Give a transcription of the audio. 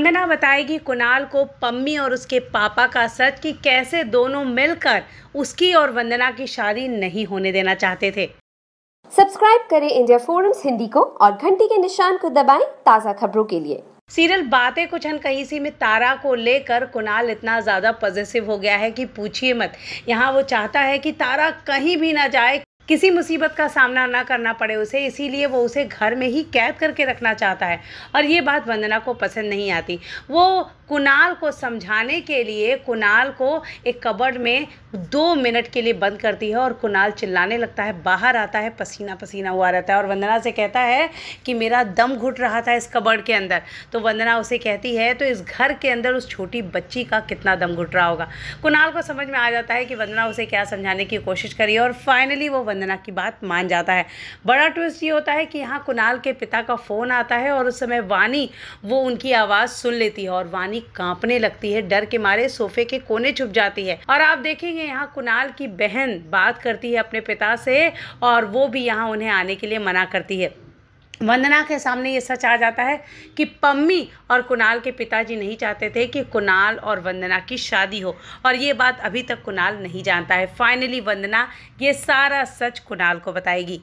कंगना बताएगी कुणाल को पम्मी और उसके पापा का सच कि कैसे दोनों मिलकर उसकी और वंदना की शादी नहीं होने देना चाहते थे सब्सक्राइब करें इंडिया फोरम्स हिंदी को और घंटी के निशान को दबाएं ताज़ा खबरों के लिए सीरियल बातें कुछ हन कहीं सी में तारा को लेकर कुणाल इतना ज़्यादा पॉजिटिव हो गया है कि पूछिए मत यहाँ वो चाहता है कि तारा कहीं भी ना जाए किसी मुसीबत का सामना ना करना पड़े उसे इसीलिए वो उसे घर में ही कैद करके रखना चाहता है और ये बात वंदना को पसंद नहीं आती वो कुनाल को समझाने के लिए कुनाल को एक कबर्ड में दो मिनट के लिए बंद करती है और कुनाल चिल्लाने लगता है बाहर आता है पसीना पसीना हुआ रहता है और वंदना से कहता है कि मेरा दम घुट रहा था इस कबर्ड के अंदर तो वंदना उसे कहती है तो इस घर के अंदर उस छोटी बच्ची का कितना दम घुट रहा होगा कुनाल को समझ में आ जाता है कि वंदना उसे क्या समझाने की कोशिश करी और फाइनली वो वंदना की बात मान जाता है बड़ा ट्विस्ट ये होता है कि यहाँ कुनाल के पिता का फ़ोन आता है और उस समय वानी वो उनकी आवाज़ सुन लेती है और वानी लड़की कांपने लगती है डर के मारे सोफे के कोने छुप जाती है और आप देखेंगे यहाँ कुणाल की बहन बात करती है अपने पिता से और वो भी यहाँ उन्हें आने के लिए मना करती है वंदना के सामने ये सच आ जाता है कि पम्मी और कुणाल के पिताजी नहीं चाहते थे कि कुणाल और वंदना की शादी हो और ये बात अभी तक कुणाल नहीं जानता है फाइनली वंदना ये सारा सच कुणाल को बताएगी